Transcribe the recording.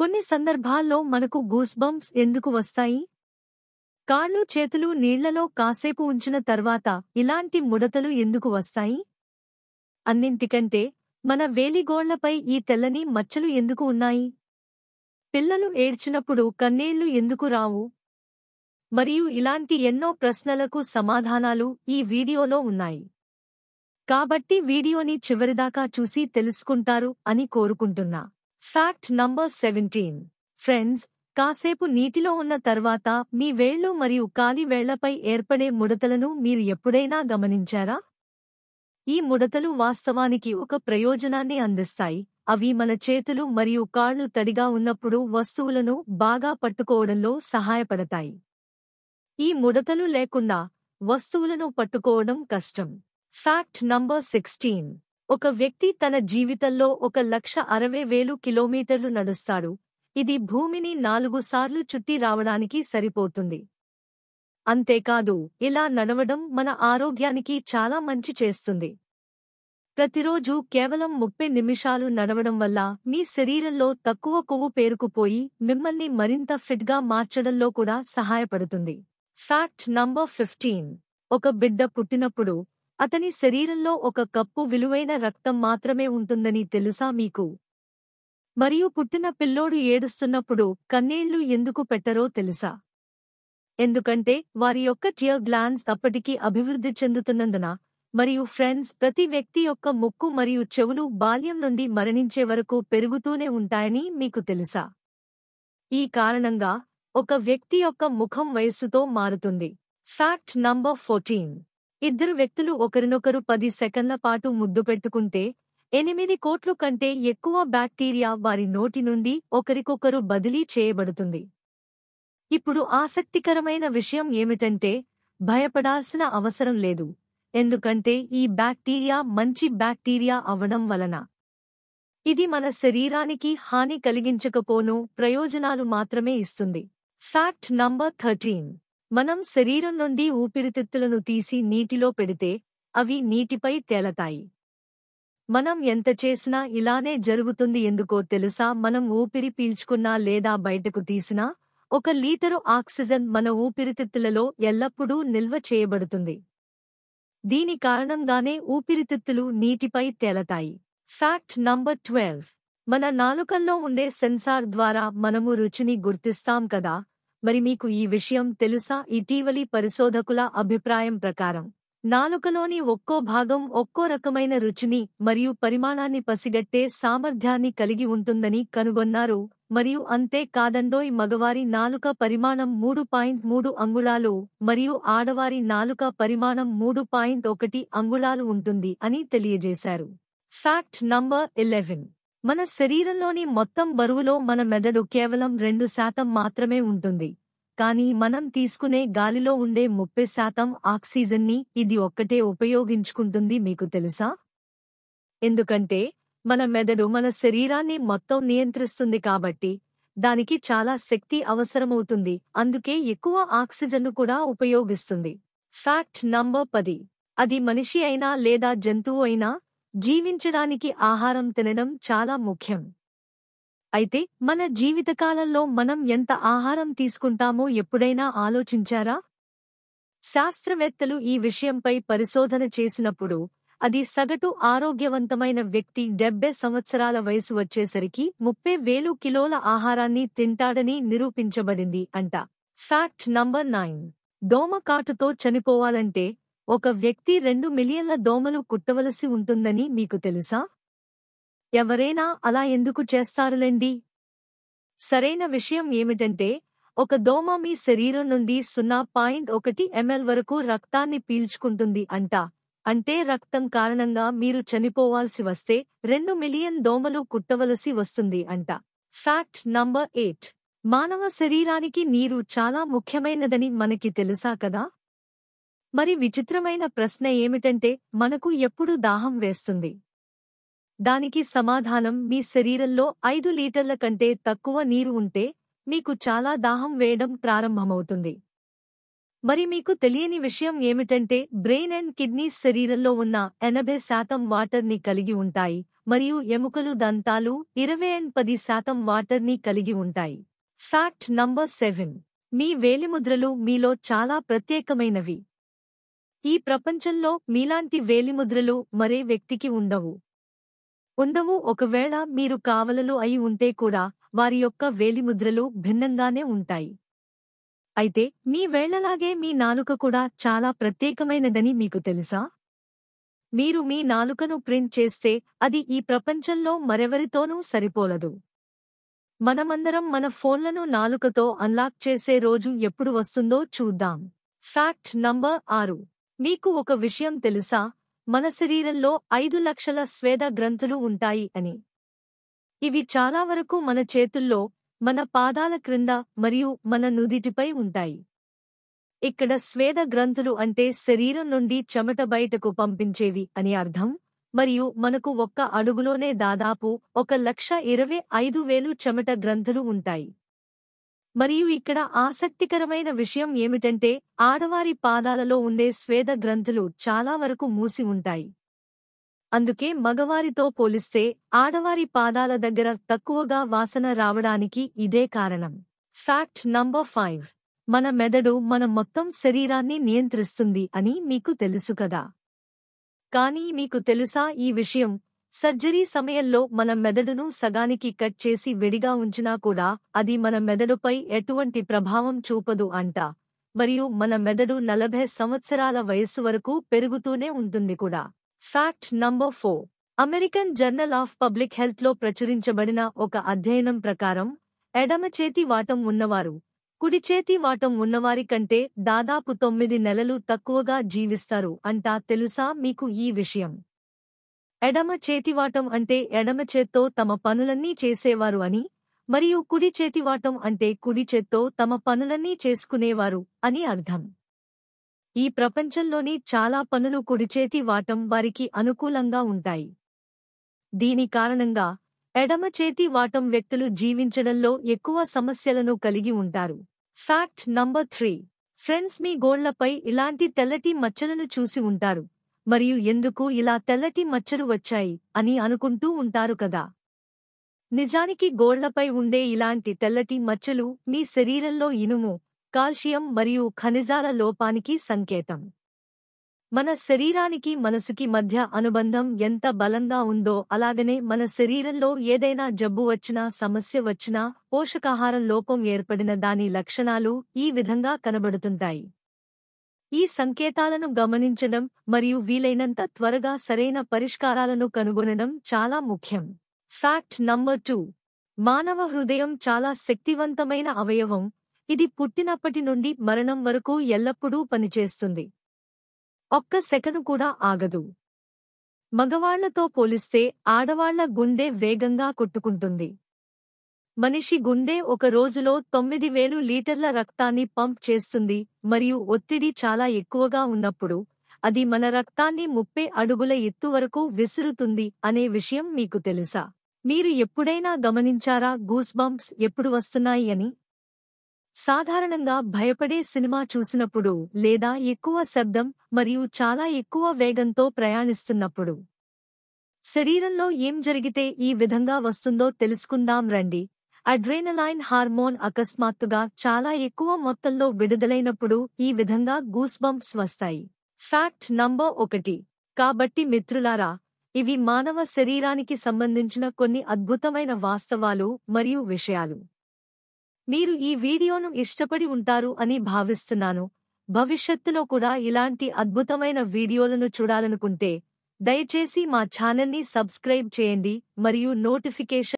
కొన్ని సందర్భాల్లో మనకు గూస్బంప్స్ ఎందుకు వస్తాయి కాళ్ళు చేతులు నీళ్లలో కాసేపు ఉంచిన తర్వాత ఇలాంటి ముడతలు ఎందుకు వస్తాయి అన్నింటికంటే మన వేలిగోళ్లపై ఈ తెల్లని మచ్చలు ఎందుకు ఉన్నాయి పిల్లలు ఏడ్చినప్పుడు కన్నీళ్లు ఎందుకు రావు మరియు ఇలాంటి ఎన్నో ప్రశ్నలకు సమాధానాలు ఈ వీడియోలో ఉన్నాయి కాబట్టి వీడియోని చివరిదాకా చూసి తెలుసుకుంటారు అని కోరుకుంటున్నా ఫ్యాక్ట్ నంబర్ సెవెంటీన్ ఫ్రెండ్స్ కాసేపు నీటిలో ఉన్న తర్వాత మీ వేళ్లు మరియు కాలి వేళ్లపై ఏర్పడే ముడతలను మీరు ఎప్పుడైనా గమనించారా ఈ ముడతలు వాస్తవానికి ఒక ప్రయోజనాన్ని అందిస్తాయి అవి మన చేతులు మరియు కాళ్లు తడిగా ఉన్నప్పుడు వస్తువులను బాగా పట్టుకోవడంలో సహాయపడతాయి ఈ ముడతలు లేకుండా వస్తువులను పట్టుకోవడం కష్టం ఫ్యాక్ట్ నంబర్ సిక్స్టీన్ ఒక వ్యక్తి తన జీవితంలో ఒక లక్ష అరవై వేలు కిలోమీటర్లు నడుస్తాడు ఇది భూమిని నాలుగు సార్లు చుట్టి రావడానికి సరిపోతుంది అంతేకాదు ఇలా నడవడం మన ఆరోగ్యానికి చాలా మంచి చేస్తుంది ప్రతిరోజు కేవలం ముప్పై నిమిషాలు నడవడం వల్ల మీ శరీరంలో తక్కువ కొవ్వు పేరుకుపోయి మిమ్మల్ని మరింత ఫిట్గా మార్చడంలో కూడా సహాయపడుతుంది ఫ్యాక్ట్ నంబర్ ఫిఫ్టీన్ ఒక బిడ్డ పుట్టినప్పుడు అతని శరీరంలో ఒక కప్పు విలువైన రక్తం మాత్రమే ఉంటుందని తెలుసా మీకు మరియు పుట్టిన పిల్లోడు ఏడుస్తున్నప్పుడు కన్నీళ్లు ఎందుకు పెట్టరో తెలుసా ఎందుకంటే వారి యొక్క టియర్ గ్లాన్స్ అప్పటికీ అభివృద్ధి చెందుతున్నందున మరియు ఫ్రెండ్స్ ప్రతి వ్యక్తి యొక్క ముక్కు మరియు చెవులు బాల్యం నుండి మరణించే వరకు పెరుగుతూనే ఉంటాయని మీకు తెలుసా ఈ కారణంగా ఒక వ్యక్తి యొక్క ముఖం వయస్సుతో మారుతుంది ఫ్యాక్ట్ నంబర్ ఫోర్టీన్ ఇద్దరు వ్యక్తులు ఒకరినొకరు పది సెకండ్ల పాటు ముద్దు పెట్టుకుంటే ఎనిమిది కోట్లు కంటే ఎక్కువ బ్యాక్టీరియా వారి నోటి నుండి ఒకరికొకరు బదిలీ చేయబడుతుంది ఇప్పుడు ఆసక్తికరమైన విషయం ఏమిటంటే భయపడాల్సిన అవసరం లేదు ఎందుకంటే ఈ బ్యాక్టీరియా మంచి బ్యాక్టీరియా అవడం వలన ఇది మన శరీరానికి హాని కలిగించకపోను ప్రయోజనాలు మాత్రమే ఇస్తుంది ఫ్యాక్ట్ నంబర్ థర్టీన్ మనం శరీరం నుండి ఊపిరితిత్తులను తీసి నీటిలో పెడితే అవి నీటిపై తేలతాయి మనం ఎంత చేసినా ఇలానే జరుగుతుంది ఎందుకో తెలుసా మనం ఊపిరి పీల్చుకున్నా లేదా బయటకు తీసినా ఒక లీటరు ఆక్సిజన్ మన ఊపిరితిత్తులలో ఎల్లప్పుడూ నిల్వ చేయబడుతుంది దీని కారణంగానే ఊపిరితిత్తులు నీటిపై తేలతాయి ఫ్యాక్ట్ నంబర్ ట్వెల్వ్ మన నాలుకల్లో ఉండే సెన్సార్ ద్వారా మనము రుచిని గుర్తిస్తాం కదా మరి మీకు ఈ విషయం తెలుసా ఇటీవలి పరిశోధకుల అభిప్రాయం ప్రకారం నాలుకలోని ఒక్కో భాగం ఒక్కో రకమైన రుచిని మరియు పరిమాణాన్ని పసిగట్టే సామర్థ్యాన్ని కలిగి ఉంటుందని కనుగొన్నారు మరియు అంతే కాదండోయ్ మగవారి నాలుక పరిమాణం మూడు పాయింట్ మూడు అంగుళాలు మరియు ఆడవారి నాలుక పరిమాణం మూడు పాయింట్ ఒకటి అంగుళాలు ఉంటుంది అని తెలియజేశారు ఫ్యాక్ట్ నంబర్ ఇలెవెన్ మన శరీరంలోని మొత్తం బరువులో మన మెదడు కేవలం రెండు శాతం మాత్రమే ఉంటుంది కానీ మనం తీసుకునే గాలిలో ఉండే ముప్పై శాతం ఆక్సిజన్ని ఇది ఒక్కటే ఉపయోగించుకుంటుంది మీకు తెలుసా ఎందుకంటే మన మెదడు మన శరీరాన్ని మొత్తం నియంత్రిస్తుంది కాబట్టి దానికి చాలా శక్తి అవసరమవుతుంది అందుకే ఎక్కువ ఆక్సిజన్ను కూడా ఉపయోగిస్తుంది ఫ్యాక్ట్ నంబర్ పది అది మనిషి అయినా లేదా జంతువు అయినా జీవించడానికి ఆహారం తినడం చాలా ముఖ్యం అయితే మన జీవితకాలంలో మనం ఎంత ఆహారం తీసుకుంటామో ఎప్పుడైనా ఆలోచించారా శాస్త్రవేత్తలు ఈ విషయంపై పరిశోధన చేసినప్పుడు అది సగటు ఆరోగ్యవంతమైన వ్యక్తి డెబ్బై సంవత్సరాల వయసు వచ్చేసరికి ముప్పై వేలు కిలోల ఆహారాన్ని తింటాడని నిరూపించబడింది అంట ఫ్యాక్ట్ నంబర్ నైన్ దోమకాటుతో చనిపోవాలంటే ఒక వ్యక్తి రెండు మిలియన్ల దోమలు కుట్టవలసి ఉంటుందని మీకు తెలుసా ఎవరైనా అలా ఎందుకు చేస్తారులేండి సరైన విషయం ఏమిటంటే ఒక దోమ మీ శరీరం నుండి సున్నా పాయింట్ ఒకటి ఎంఎల్ వరకు రక్తాన్ని పీల్చుకుంటుంది అంట అంటే రక్తం కారణంగా మీరు చనిపోవాల్సి వస్తే రెండు మిలియన్ దోమలు కుట్టవలసి వస్తుంది అంట ఫ్యాక్ట్ నంబర్ ఎయిట్ మానవ శరీరానికి నీరు చాలా ముఖ్యమైనదని మనకి తెలుసా కదా మరి విచిత్రమైన ప్రశ్న ఏమిటంటే మనకు ఎప్పుడు దాహం వేస్తుంది దానికి సమాధానం మీ శరీరంలో ఐదు లీటర్ల కంటే తక్కువ నీరు ఉంటే మీకు చాలా దాహం వేయడం ప్రారంభమవుతుంది మరి మీకు తెలియని విషయం ఏమిటంటే బ్రెయిన్ అండ్ కిడ్నీస్ శరీరంలో ఉన్న ఎనభై శాతం వాటర్ని కలిగి ఉంటాయి మరియు ఎముకలు దంతాలు ఇరవై అండ్ పది శాతం వాటర్ని కలిగి ఉంటాయి ఫ్యాక్ట్ నంబర్ సెవెన్ మీ వేలిముద్రలు మీలో చాలా ప్రత్యేకమైనవి ఈ ప్రపంచంలో మీలాంటి వేలిముద్రలు మరే వ్యక్తికి ఉండవు ఉండవు ఒకవేళ మీరు కావలలు అయి ఉంటే కూడా వారి యొక్క వేలిముద్రలు భిన్నంగానే ఉంటాయి అయితే మీ వేళ్లలాగే మీ నాలుక కూడా చాలా ప్రత్యేకమైనదని మీకు తెలుసా మీరు మీ నాలుకను ప్రింట్ చేస్తే అది ఈ ప్రపంచంలో మరెవరితోనూ సరిపోలదు మనమందరం మన ఫోన్లను నాలుకతో అన్లాక్ చేసే రోజు ఎప్పుడు వస్తుందో చూద్దాం ఫ్యాక్ట్ నంబర్ ఆరు మీకు ఒక విషయం తెలుసా మన శరీరంలో ఐదు లక్షల స్వేద గ్రంథులు ఉంటాయి అని ఇవి చాలా వరకు మన చేతుల్లో మన పాదాల క్రింద మరియు మన నుదిటిపై ఉంటాయి ఇక్కడ స్వేద గ్రంథులు అంటే శరీరం నుండి చెమట బయటకు పంపించేవి అని అర్థం మరియు మనకు ఒక్క అడుగులోనే దాదాపు ఒక లక్ష ఇరవై ఐదు వేలు చెమట గ్రంథులు ఉంటాయి మరియు ఇక్కడ ఆసక్తికరమైన విషయం ఏమిటంటే ఆడవారి పాదాలలో ఉండే స్వేద గ్రంథులు చాలా వరకు మూసి ఉంటాయి అందుకే మగవారితో పోలిస్తే ఆడవారి పాదాల దగ్గర తక్కువగా వాసన రావడానికి ఇదే కారణం ఫ్యాక్ట్ నంబర్ ఫైవ్ మన మెదడు మన మొత్తం శరీరాన్ని నియంత్రిస్తుంది అని మీకు తెలుసు కదా కానీ మీకు తెలుసా ఈ విషయం సర్జరీ సమయంలో మన మెదడును సగానికి కట్ చేసి విడిగా ఉంచినా కూడా అది మన మెదడుపై ఎటువంటి ప్రభావం చూపదు అంట మరియు మన మెదడు నలభై సంవత్సరాల వయస్సు వరకు పెరుగుతూనే ఉంటుంది కూడా fact number four American journal of public హెల్త్లో ప్రచురించబడిన ఒక అధ్యయనం ప్రకారం ఎడమ చేతి వాటం ఉన్నవారు కుడి చేతి వాటం ఉన్నవారి కంటే దాదాపు తొమ్మిది నెలలు తక్కువగా జీవిస్తారు అంటా తెలుసా మీకు ఈ విషయం ఎడమ చేతివాటం అంటే ఎడమ చేత్తో తమ పనులన్నీ చేసేవారు అని మరియు కుడి చేతివాటం అంటే కుడి చేత్తో తమ పనులన్నీ చేసుకునేవారు అని అర్థం ఈ ప్రపంచంలోని చాలా పనులు కుడిచేతి వాటం వారికి అనుకూలంగా ఉంటాయి దీని కారణంగా ఎడమ చేతి వాటం వ్యక్తులు జీవించడంలో ఎక్కువ సమస్యలను కలిగి ఉంటారు ఫ్యాక్ట్ నంబర్ త్రీ ఫ్రెండ్స్ మీ గోళ్లపై ఇలాంటి తెల్లటి మచ్చలను చూసి ఉంటారు మరియు ఎందుకు ఇలా తెల్లటి మచ్చలు వచ్చాయి అని అనుకుంటూ ఉంటారు కదా నిజానికి గోళ్లపై ఉండే ఇలాంటి తెల్లటి మచ్చలు మీ శరీరంలో ఇనుము కాల్షియం మరియు ఖనిజాల లోపానికి సంకేతం మన శరీరానికి మనసుకి మధ్య అనుబంధం ఎంత బలంగా ఉందో అలాగనే మన శరీరంలో ఏదైనా జబ్బు వచ్చినా సమస్య వచ్చినా పోషకాహారం లోపం ఏర్పడిన దాని లక్షణాలు ఈ విధంగా కనబడుతుంటాయి ఈ సంకేతాలను గమనించడం మరియు వీలైనంత త్వరగా సరైన పరిష్కారాలను కనుగొనడం చాలా ముఖ్యం ఫ్యాక్ట్ నంబర్ టూ మానవ హృదయం చాలా శక్తివంతమైన అవయవం ఇది పుట్టినప్పటి నుండి మరణం వరకు ఎల్లప్పుడూ పనిచేస్తుంది ఒక్క సెకను కూడా ఆగదు మగవాళ్లతో పోలిస్తే ఆడవాళ్ల గుండె వేగంగా కొట్టుకుంటుంది మనిషి గుండె ఒక రోజులో తొమ్మిది వేలు లీటర్ల రక్తాన్ని పంప్ చేస్తుంది మరియు ఒత్తిడి చాలా ఎక్కువగా ఉన్నప్పుడు అది మన రక్తాన్ని ముప్పై అడుగుల ఎత్తు వరకు విసురుతుంది అనే విషయం మీకు తెలుసా మీరు ఎప్పుడైనా గమనించారా గూస్ బంప్స్ ఎప్పుడు వస్తున్నాయి అని సాధారణంగా భయపడే సినిమా చూసినప్పుడు లేదా ఎక్కువ శబ్దం మరియు చాలా ఎక్కువ వేగంతో ప్రయాణిస్తున్నప్పుడు శరీరంలో ఏం జరిగితే ఈ విధంగా వస్తుందో తెలుసుకుందాం రండి అడ్రేనలైన్ హార్మోన్ అకస్మాత్తుగా చాలా ఎక్కువ మొత్తంలో విడుదలైనప్పుడు ఈ విధంగా గూస్బంప్స్ వస్తాయి ఫ్యాక్ట్ నంబర్ ఒకటి కాబట్టి మిత్రులారా ఇవి మానవ శరీరానికి సంబంధించిన కొన్ని అద్భుతమైన వాస్తవాలు మరియు విషయాలు మీరు ఈ వీడియోను ఇష్టపడి ఉంటారు అని భావిస్తున్నాను భవిష్యత్తులో కూడా ఇలాంటి అద్భుతమైన వీడియోలను చూడాలనుకుంటే దయచేసి మా ఛానల్ని సబ్స్క్రైబ్ చేయండి మరియు నోటిఫికేషన్